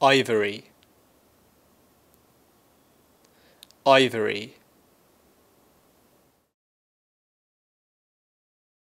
ivory ivory